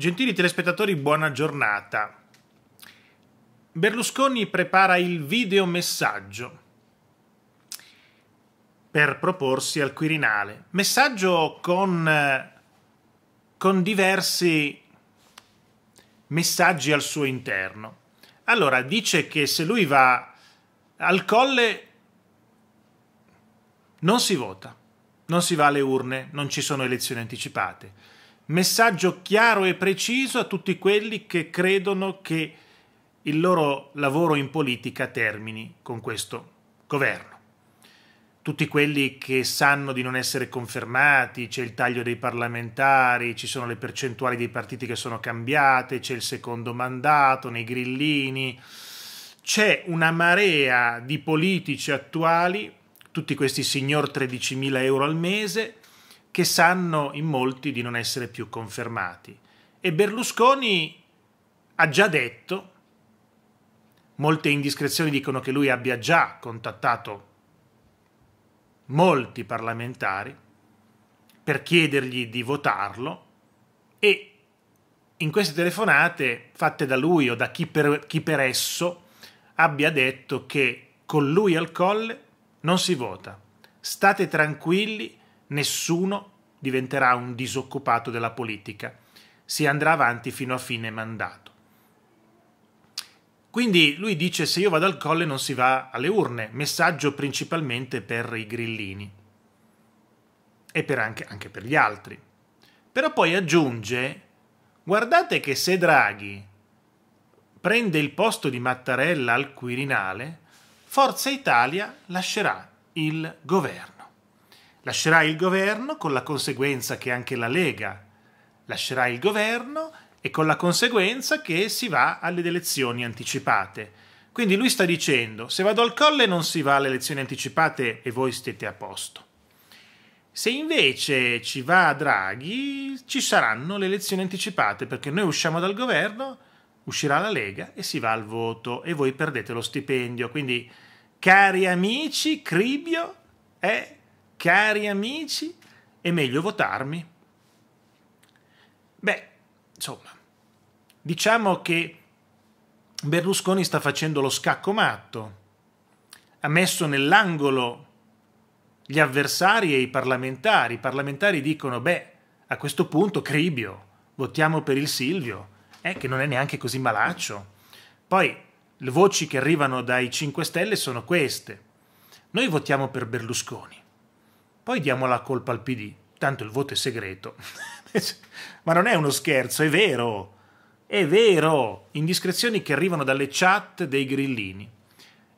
Gentili telespettatori, buona giornata. Berlusconi prepara il videomessaggio per proporsi al Quirinale. Messaggio con, eh, con diversi messaggi al suo interno. Allora, dice che se lui va al colle non si vota, non si va alle urne, non ci sono elezioni anticipate. Messaggio chiaro e preciso a tutti quelli che credono che il loro lavoro in politica termini con questo governo. Tutti quelli che sanno di non essere confermati, c'è il taglio dei parlamentari, ci sono le percentuali dei partiti che sono cambiate, c'è il secondo mandato nei grillini, c'è una marea di politici attuali, tutti questi signor 13.000 euro al mese, che sanno in molti di non essere più confermati. E Berlusconi ha già detto, molte indiscrezioni dicono che lui abbia già contattato molti parlamentari per chiedergli di votarlo e in queste telefonate fatte da lui o da chi per, chi per esso abbia detto che con lui al colle non si vota. State tranquilli nessuno diventerà un disoccupato della politica. Si andrà avanti fino a fine mandato. Quindi lui dice se io vado al colle non si va alle urne, messaggio principalmente per i grillini e per anche, anche, per gli altri. Però poi aggiunge, guardate che se Draghi prende il posto di Mattarella al Quirinale, Forza Italia lascerà il governo. Lascerà il governo con la conseguenza che anche la Lega lascerà il governo e con la conseguenza che si va alle elezioni anticipate. Quindi lui sta dicendo, se vado al colle non si va alle elezioni anticipate e voi siete a posto. Se invece ci va Draghi, ci saranno le elezioni anticipate perché noi usciamo dal governo, uscirà la Lega e si va al voto e voi perdete lo stipendio. Quindi, cari amici, Cribio è cari amici, è meglio votarmi? Beh, insomma, diciamo che Berlusconi sta facendo lo scacco matto. Ha messo nell'angolo gli avversari e i parlamentari. I parlamentari dicono, beh, a questo punto Cribio, votiamo per il Silvio, eh, che non è neanche così malaccio. Poi le voci che arrivano dai 5 Stelle sono queste. Noi votiamo per Berlusconi poi diamo la colpa al PD, tanto il voto è segreto. Ma non è uno scherzo, è vero, è vero, indiscrezioni che arrivano dalle chat dei grillini.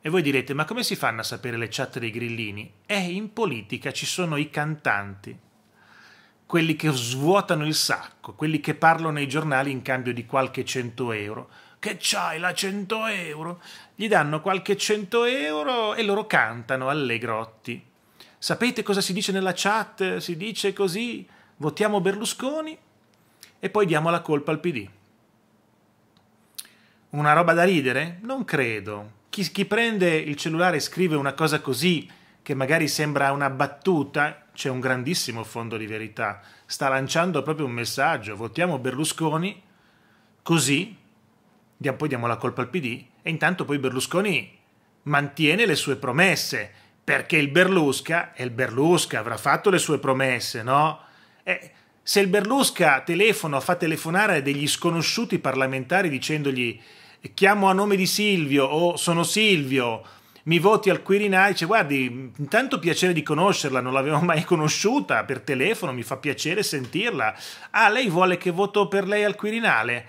E voi direte, ma come si fanno a sapere le chat dei grillini? Eh, in politica ci sono i cantanti, quelli che svuotano il sacco, quelli che parlano ai giornali in cambio di qualche cento euro. Che c'hai la cento euro? Gli danno qualche cento euro e loro cantano alle grotti sapete cosa si dice nella chat, si dice così, votiamo Berlusconi e poi diamo la colpa al PD. Una roba da ridere? Non credo. Chi, chi prende il cellulare e scrive una cosa così, che magari sembra una battuta, c'è un grandissimo fondo di verità. Sta lanciando proprio un messaggio, votiamo Berlusconi, così poi diamo la colpa al PD e intanto poi Berlusconi mantiene le sue promesse perché il Berlusca, e il Berlusca avrà fatto le sue promesse, no? Eh, se il Berlusca telefona, fa telefonare degli sconosciuti parlamentari dicendogli chiamo a nome di Silvio o sono Silvio, mi voti al Quirinale, dice guardi, intanto piacere di conoscerla, non l'avevo mai conosciuta per telefono, mi fa piacere sentirla. Ah, lei vuole che voto per lei al Quirinale?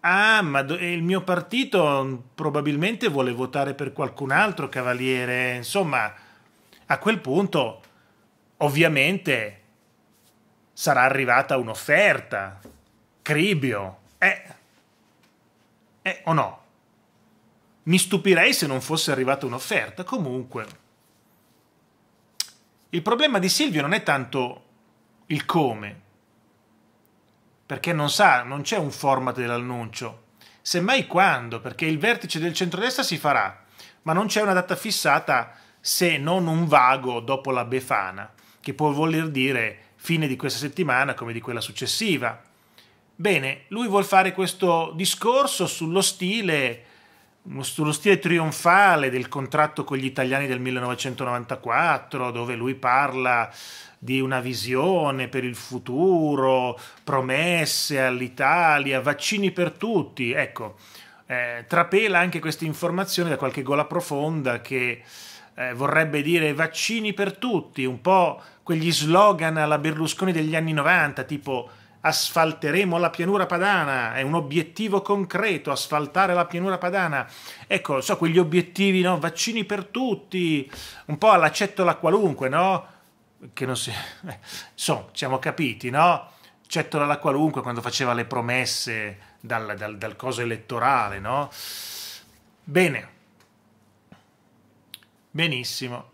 Ah, ma il mio partito probabilmente vuole votare per qualcun altro, cavaliere. Insomma, a quel punto ovviamente sarà arrivata un'offerta, cribio, eh, eh o no? Mi stupirei se non fosse arrivata un'offerta, comunque. Il problema di Silvio non è tanto il come, perché non sa, non c'è un format dell'annuncio, semmai quando, perché il vertice del centrodestra si farà, ma non c'è una data fissata se non un vago dopo la Befana, che può voler dire fine di questa settimana come di quella successiva. Bene, lui vuole fare questo discorso sullo stile, sullo stile trionfale del contratto con gli italiani del 1994, dove lui parla di una visione per il futuro, promesse all'Italia, vaccini per tutti. Ecco, eh, trapela anche questa informazione da qualche gola profonda che eh, vorrebbe dire vaccini per tutti, un po' quegli slogan alla Berlusconi degli anni 90, tipo asfalteremo la pianura padana, è un obiettivo concreto asfaltare la pianura padana. Ecco, so quegli obiettivi, no? Vaccini per tutti, un po' all'accettola qualunque, no? Che non si... Eh, insomma, siamo capiti, no? Cettola la qualunque quando faceva le promesse dal, dal, dal coso elettorale, no? Bene, Benissimo.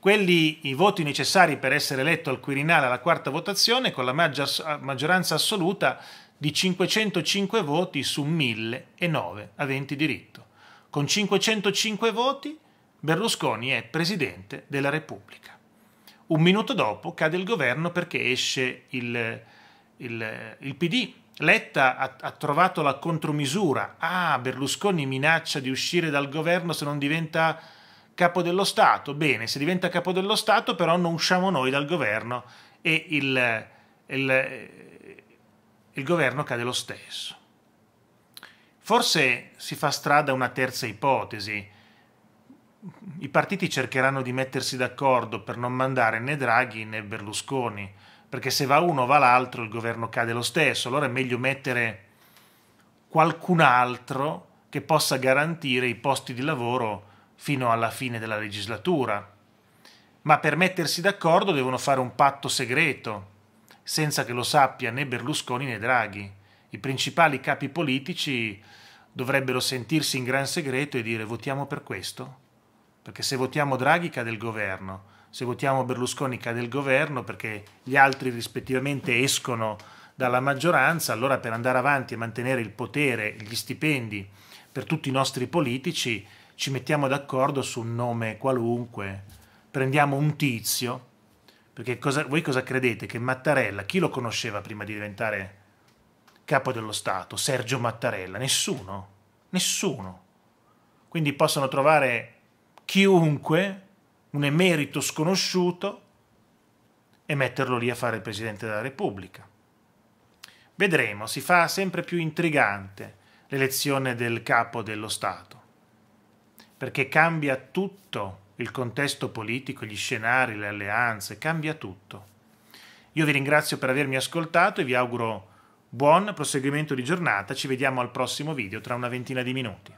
Quelli, i voti necessari per essere eletto al Quirinale alla quarta votazione con la maggioranza assoluta di 505 voti su 1009 aventi diritto. Con 505 voti Berlusconi è Presidente della Repubblica. Un minuto dopo cade il governo perché esce il, il, il PD. Letta ha, ha trovato la contromisura. Ah, Berlusconi minaccia di uscire dal governo se non diventa capo dello Stato, bene, se diventa capo dello Stato però non usciamo noi dal governo e il, il, il governo cade lo stesso. Forse si fa strada una terza ipotesi. I partiti cercheranno di mettersi d'accordo per non mandare né Draghi né Berlusconi, perché se va uno o va l'altro il governo cade lo stesso, allora è meglio mettere qualcun altro che possa garantire i posti di lavoro fino alla fine della legislatura, ma per mettersi d'accordo devono fare un patto segreto, senza che lo sappia né Berlusconi né Draghi. I principali capi politici dovrebbero sentirsi in gran segreto e dire votiamo per questo, perché se votiamo Draghi cade il governo, se votiamo Berlusconi cade il governo perché gli altri rispettivamente escono dalla maggioranza, allora per andare avanti e mantenere il potere, gli stipendi per tutti i nostri politici ci mettiamo d'accordo su un nome qualunque, prendiamo un tizio, perché cosa, voi cosa credete? Che Mattarella, chi lo conosceva prima di diventare capo dello Stato? Sergio Mattarella? Nessuno, nessuno. Quindi possono trovare chiunque, un emerito sconosciuto, e metterlo lì a fare il Presidente della Repubblica. Vedremo, si fa sempre più intrigante l'elezione del capo dello Stato perché cambia tutto il contesto politico, gli scenari, le alleanze, cambia tutto. Io vi ringrazio per avermi ascoltato e vi auguro buon proseguimento di giornata, ci vediamo al prossimo video tra una ventina di minuti.